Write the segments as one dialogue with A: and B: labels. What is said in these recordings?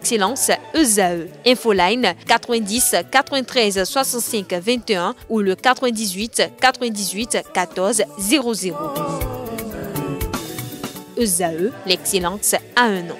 A: Excellence ESAE. E, Infoline 90 93 65 21 ou le 98 98 14 00. ESAE, l'excellence à un nom.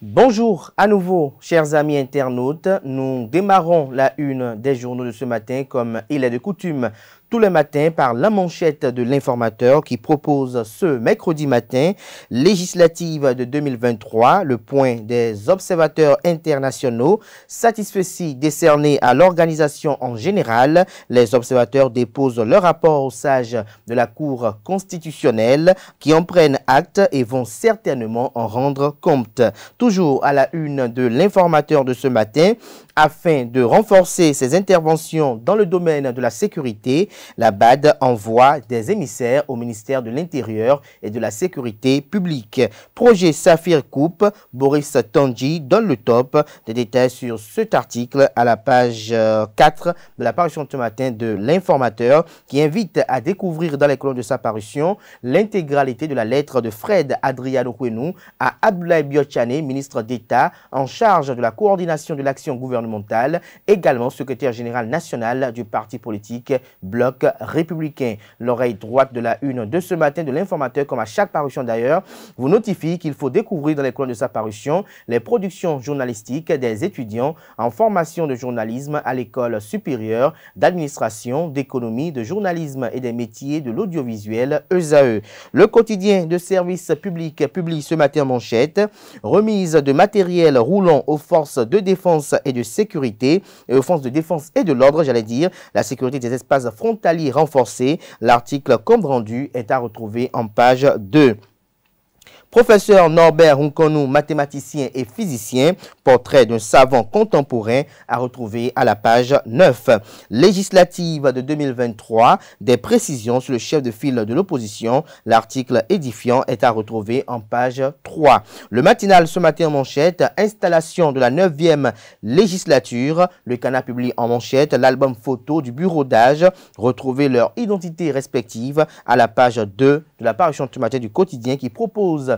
B: Bonjour à nouveau, chers amis internautes. Nous démarrons la une des journaux de ce matin comme il est de coutume tous les matins par la manchette de l'informateur qui propose ce mercredi matin législative de 2023, le point des observateurs internationaux, satisfait décerné à l'organisation en général. Les observateurs déposent leur rapport au sage de la Cour constitutionnelle qui en prennent acte et vont certainement en rendre compte. Toujours à la une de l'informateur de ce matin, afin de renforcer ses interventions dans le domaine de la sécurité, la BAD envoie des émissaires au ministère de l'Intérieur et de la Sécurité publique. Projet Saphir Coupe, Boris Tanji donne le top. Des détails sur cet article à la page 4 euh, de la parution ce matin de l'informateur qui invite à découvrir dans les colonnes de sa parution l'intégralité de la lettre de Fred Adriano Quenou à Abdoulaye Biochane, ministre d'État en charge de la coordination de l'action gouvernementale, également secrétaire général national du parti politique Bloc républicain. L'oreille droite de la une de ce matin de l'informateur, comme à chaque parution d'ailleurs, vous notifie qu'il faut découvrir dans les colonnes de sa parution les productions journalistiques des étudiants en formation de journalisme à l'école supérieure d'administration, d'économie, de journalisme et des métiers de l'audiovisuel ESAE. E. Le quotidien de service public publie ce matin manchette remise de matériel roulant aux forces de défense et de sécurité, et aux forces de défense et de l'ordre, j'allais dire, la sécurité des espaces frontières Italie renforcée. L'article comme rendu est à retrouver en page 2. Professeur Norbert Hunkonu, mathématicien et physicien, portrait d'un savant contemporain à retrouver à la page 9. Législative de 2023, des précisions sur le chef de file de l'opposition. L'article édifiant est à retrouver en page 3. Le matinal ce matin en manchette, installation de la 9e législature. Le canal publie en manchette l'album photo du bureau d'âge. Retrouvez leur identité respective à la page 2 de la parution matin du quotidien qui propose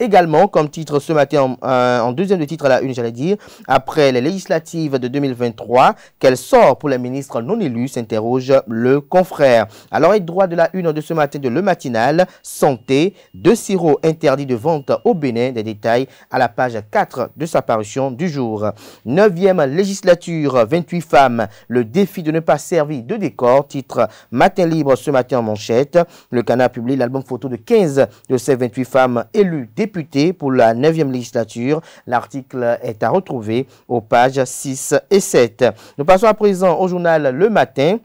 B: également comme titre ce matin, en, euh, en deuxième de titre à la une, j'allais dire, après les législatives de 2023, qu'elle sort pour les ministres non élus s'interroge le confrère. Alors, et droit de la une de ce matin de Le Matinal, santé, deux sirops interdits de vente au Bénin, des détails à la page 4 de sa parution du jour. Neuvième législature, 28 femmes, le défi de ne pas servir de décor, titre Matin Libre ce matin en manchette. Le canard publie l'album photo de 15 de ces 28 femmes élues députées pour la 9e législature. L'article est à retrouver aux pages 6 et 7. Nous passons à présent au journal Le Matin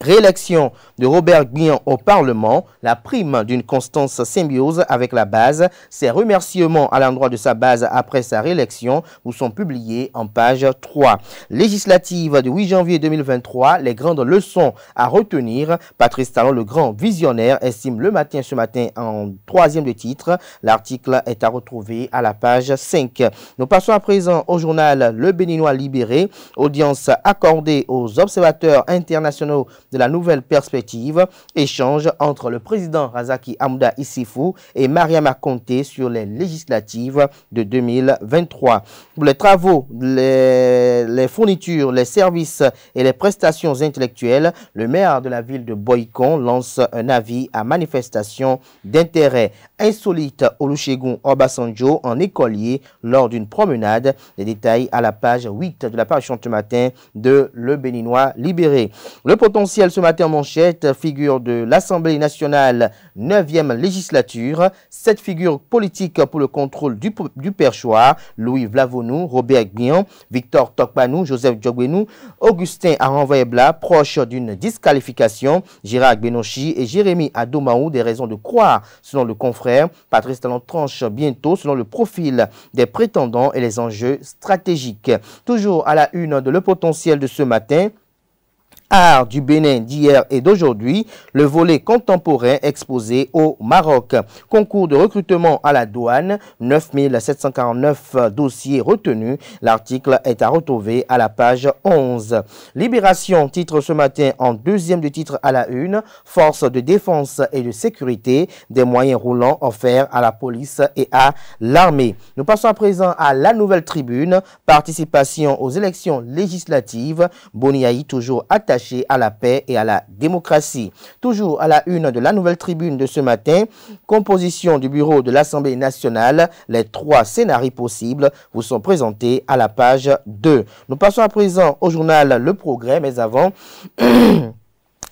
B: réélection de Robert Guillon au Parlement, la prime d'une constance symbiose avec la base, ses remerciements à l'endroit de sa base après sa réélection vous sont publiés en page 3. Législative de 8 janvier 2023, les grandes leçons à retenir. Patrice Talon, le grand visionnaire, estime le matin ce matin en troisième de titre. L'article est à retrouver à la page 5. Nous passons à présent au journal Le Béninois Libéré, audience accordée aux observateurs internationaux de la nouvelle perspective, échange entre le président Razaki Hamda Issifou et Mariam Akonte sur les législatives de 2023. Pour les travaux, les, fournitures, les services et les prestations intellectuelles, le maire de la ville de Boycon lance un avis à manifestation d'intérêt insolite au au Obasanjo en écolier lors d'une promenade. Les détails à la page 8 de la page ce matin de Le Béninois libéré. Le potentiel ce matin en manchette figure de l'Assemblée nationale 9e législature. Cette figure politique pour le contrôle du, perchoir, Louis Vlavonou, Robert Guillon, Victor Tokbanou, Joseph Djogbenou, Augustin Aranvaebla, proche d'une disqualification, Gérard Benochi et Jérémy Adomaou, des raisons de croire selon le confrère, Patrice Talon tranche bientôt selon le profil des prétendants et les enjeux stratégiques. Toujours à la une de le potentiel de ce matin, Art du Bénin d'hier et d'aujourd'hui, le volet contemporain exposé au Maroc. Concours de recrutement à la douane, 9749 dossiers retenus. L'article est à retrouver à la page 11. Libération, titre ce matin en deuxième de titre à la une, force de défense et de sécurité, des moyens roulants offerts à la police et à l'armée. Nous passons à présent à la nouvelle tribune, participation aux élections législatives. Boniaï toujours attaqué à la paix et à la démocratie. Toujours à la une de la nouvelle tribune de ce matin, composition du bureau de l'Assemblée nationale, les trois scénarios possibles vous sont présentés à la page 2. Nous passons à présent au journal Le Progrès, mais avant...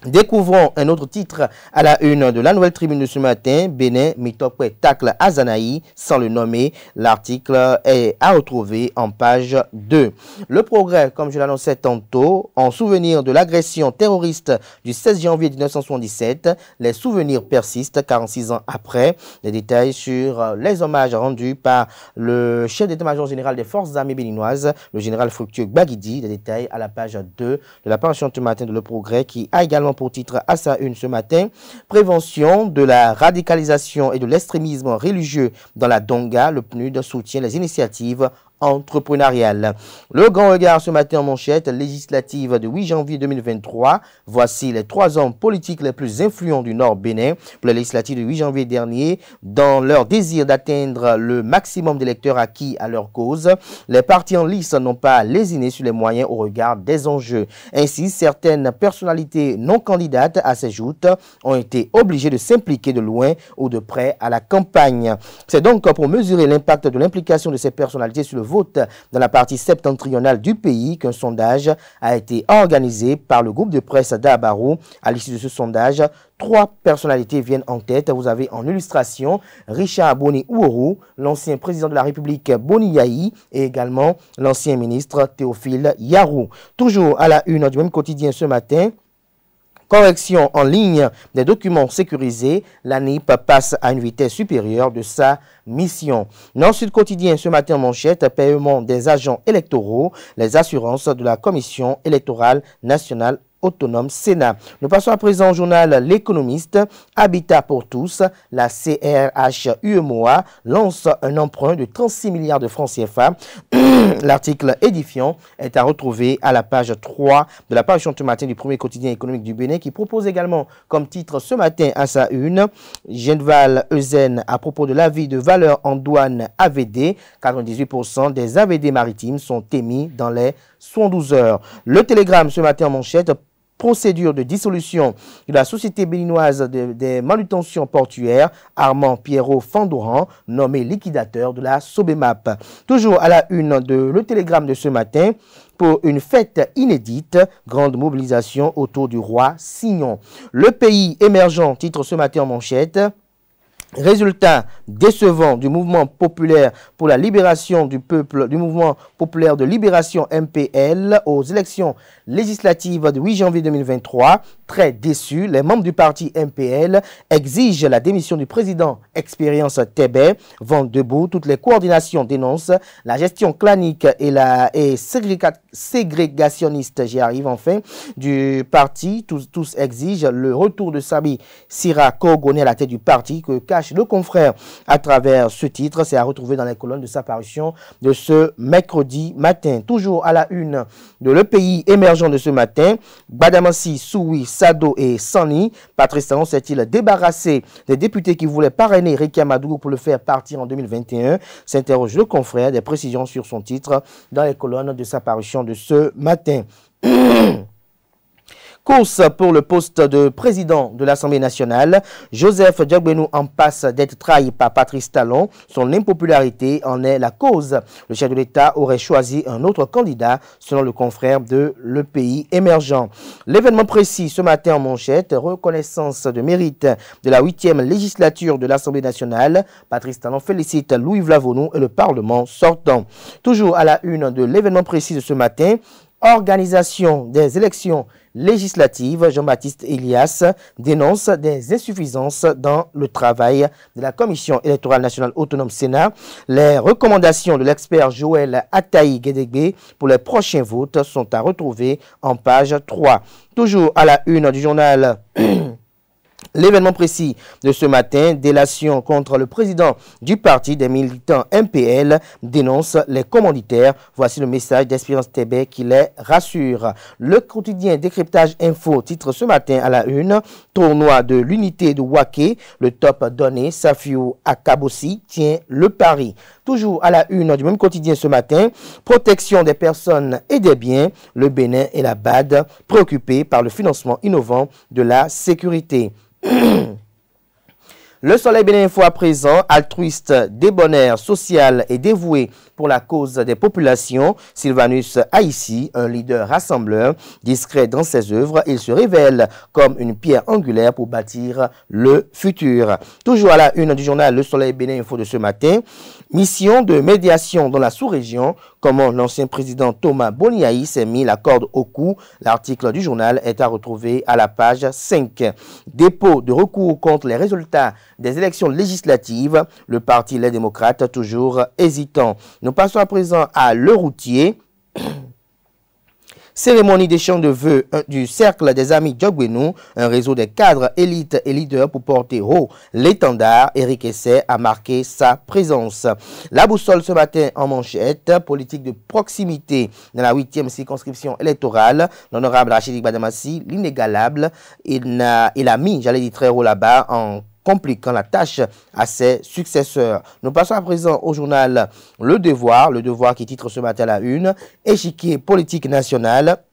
B: Découvrons un autre titre à la une de la nouvelle tribune de ce matin, Bénin, Mitokwe, tacle Azanaï, sans le nommer. L'article est à retrouver en page 2. Le progrès, comme je l'annonçais tantôt, en souvenir de l'agression terroriste du 16 janvier 1977, les souvenirs persistent 46 ans après. Les détails sur les hommages rendus par le chef d'état-major général des forces armées béninoises, le général Fructueux Bagidi. des détails à la page 2 de la pension de matin de Le Progrès qui a également pour titre à sa une ce matin. Prévention de la radicalisation et de l'extrémisme religieux dans la Donga, le PNUD soutient les initiatives entrepreneuriale. Le grand regard ce matin en manchette législative de 8 janvier 2023. Voici les trois hommes politiques les plus influents du Nord Bénin pour la législative de 8 janvier dernier. Dans leur désir d'atteindre le maximum d'électeurs acquis à leur cause, les partis en lice n'ont pas lésiné sur les moyens au regard des enjeux. Ainsi, certaines personnalités non candidates à ces joutes ont été obligées de s'impliquer de loin ou de près à la campagne. C'est donc pour mesurer l'impact de l'implication de ces personnalités sur le vote dans la partie septentrionale du pays qu'un sondage a été organisé par le groupe de presse d'Abarou. À l'issue de ce sondage, trois personnalités viennent en tête. Vous avez en illustration Richard Boni Ourou, l'ancien président de la République Boni Yahi et également l'ancien ministre Théophile Yarou. Toujours à la une du même quotidien ce matin, correction en ligne des documents sécurisés, la NIP passe à une vitesse supérieure de sa mission. Dans Sud Quotidien, ce matin manchette, paiement des agents électoraux, les assurances de la Commission électorale nationale autonome Sénat. Nous passons à présent au journal L'économiste. Habitat pour tous, la CRH UMOA lance un emprunt de 36 milliards de francs CFA. L'article édifiant est à retrouver à la page 3 de la page ce matin du premier quotidien économique du Bénin qui propose également comme titre ce matin à sa une Geneval Eusen à propos de l'avis de valeur en douane AVD. 98% des AVD maritimes sont émis dans les 72 heures. Le télégramme ce matin en manchette procédure de dissolution de la Société béninoise des manutentions portuaires, Armand Pierrot Fandoran, nommé liquidateur de la Sobemap. Toujours à la une de Le Télégramme de ce matin, pour une fête inédite, grande mobilisation autour du roi Signon. Le pays émergent, titre ce matin en manchette, Résultat décevant du mouvement populaire pour la libération du peuple, du mouvement populaire de libération MPL aux élections législatives du 8 janvier 2023, Très déçus, les membres du parti MPL exigent la démission du président Expérience Tébé. Vent debout, toutes les coordinations dénoncent la gestion clanique et, la, ségrégationniste, j'y arrive enfin, du parti. Tous, exigent le retour de Sabi Sira Kogoné à la tête du parti que cache le confrère à travers ce titre. C'est à retrouver dans les colonnes de sa parution de ce mercredi matin. Toujours à la une de le pays émergent de ce matin, Badamassi Souis Sado et Sani. Patrice Talon s'est-il débarrassé des députés qui voulaient parrainer Ricky Amadou pour le faire partir en 2021 S'interroge le confrère des précisions sur son titre dans les colonnes de sa parution de ce matin. course pour le poste de président de l'Assemblée nationale. Joseph Diagbenou en passe d'être trahi par Patrice Talon. Son impopularité en est la cause. Le chef de l'État aurait choisi un autre candidat, selon le confrère de Le Pays émergent. L'événement précis ce matin en manchette, reconnaissance de mérite de la huitième législature de l'Assemblée nationale. Patrice Talon félicite Louis Vlavonou et le Parlement sortant. Toujours à la une de l'événement précis de ce matin, organisation des élections législatives, Jean-Baptiste Elias dénonce des insuffisances dans le travail de la Commission électorale nationale autonome Sénat. Les recommandations de l'expert Joël Ataï Guédégué pour les prochains votes sont à retrouver en page 3. Toujours à la une du journal L'événement précis de ce matin, délation contre le président du parti des militants MPL, dénonce les commanditaires. Voici le message d'Espérance Tébé qui les rassure. Le quotidien Décryptage Info titre ce matin à la une, tournoi de l'unité de Waké, le top donné, Safio Akabossi tient le pari. Toujours à la une du même quotidien ce matin, protection des personnes et des biens, le Bénin et la BAD préoccupés par le financement innovant de la sécurité. Le soleil Info à présent, altruiste, débonnaire, social et dévoué pour la cause des populations, Sylvanus Haïti, un leader rassembleur, discret dans ses œuvres, il se révèle comme une pierre angulaire pour bâtir le futur. Toujours à la une du journal Le Soleil Bénin de ce matin, mission de médiation dans la sous-région Comment l'ancien président Thomas Boniaï s'est mis la corde au cou. L'article du journal est à retrouver à la page 5. Dépôt de recours contre les résultats des élections législatives. Le parti Les Démocrates toujours hésitant. Nous passons à présent à Le Routier. Cérémonie des chants de vœux euh, du Cercle des Amis Djogwenou, un réseau des cadres élites et leaders pour porter haut l'étendard, Eric Essay a marqué sa présence. La boussole ce matin en manchette, politique de proximité dans la huitième circonscription électorale, l'honorable Rachidik Badamassi, l'inégalable, il a mis, j'allais dire très haut là-bas, en compliquant la tâche à ses successeurs. Nous passons à présent au journal Le Devoir, Le Devoir qui titre ce matin la une, échiquier politique nationale.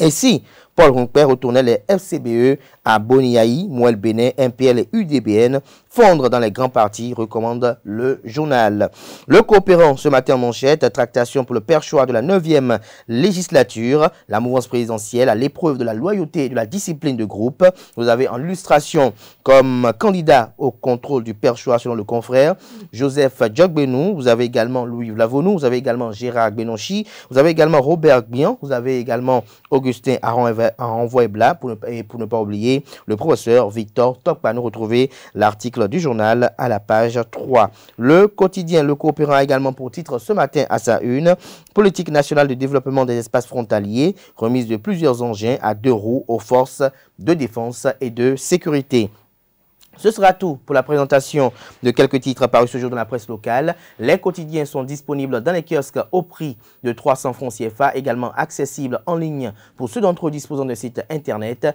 B: Et si Paul Ronquet retournait les FCBE à Boniaï, Moël Bénin, MPL et UDBN. Fondre dans les grands partis, recommande le journal. Le coopérant ce matin en manchette, tractation pour le perchoir de la 9e législature, la mouvance présidentielle à l'épreuve de la loyauté et de la discipline de groupe. Vous avez en illustration comme candidat au contrôle du perchoir selon le confrère, Joseph Djogbenou. vous avez également Louis Vlavonou, vous avez également Gérard Benonchi, vous avez également Robert Bian, vous avez également Augustin Aron envoie bla Pour pour ne pas oublier le professeur Victor nous Retrouvez l'article du journal à la page 3. Le quotidien Le Coopérant également pour titre ce matin à sa une Politique nationale de développement des espaces frontaliers, remise de plusieurs engins à deux roues aux forces de défense et de sécurité. Ce sera tout pour la présentation de quelques titres parus ce jour dans la presse locale. Les quotidiens sont disponibles dans les kiosques au prix de 300 francs CFA, également accessibles en ligne pour ceux d'entre eux disposant de sites internet.